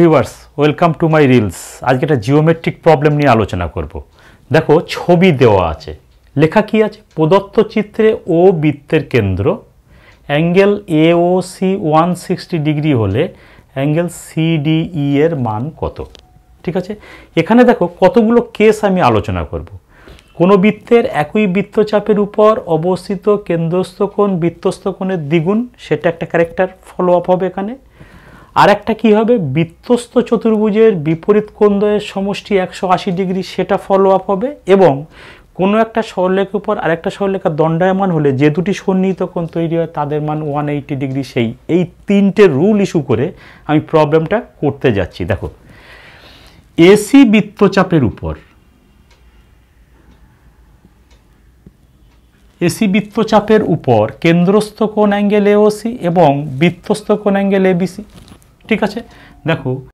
তো welcome to my reels আজকে একটা জিওমেট্রিক প্রবলেম নিয়ে আলোচনা করব দেখো ছবি দেওয়া আছে লেখা কি আছে প্রদত্ত চিত্রে ও বৃত্তের কেন্দ্র angle A O C one sixty degree হলে অ্যাঙ্গেল সিডিই e এর মান কত ঠিক আছে এখানে দেখো কতগুলো কেস আমি আলোচনা করব কোনো বৃত্তের একই বৃত্তচাপের উপর অবস্থিত কেন্দ্রস্থ কোণ বৃত্তস্থ কোণের দ্বিগুণ সেটা একটা ক্যারেক্টার ফলো আপ হবে এখানে আর একটা কী হবে বৃত্তস্ত চতুর্ভুজের বিপরীত কোন্দয়ের সমষ্টি একশো আশি ডিগ্রি সেটা ফলো আপ হবে এবং কোনো একটা সরলেখের উপর আরেকটা সরলেখা দণ্ডায়মান হলে যে দুটি সন্নিহিত কোণ তৈরি হয় তাদের মান ওয়ান এইটি ডিগ্রি সেই এই তিনটে রুল ইস্যু করে আমি প্রবলেমটা করতে যাচ্ছি দেখো এসি বৃত্তচাপের উপর এসি বৃত্তচাপের উপর কেন্দ্রস্থ কোন অ্যাঙ্গেল এওসি এবং বৃত্তস্থ কোন অ্যাঙ্গেল এবিসি ঠিক আছে দেখো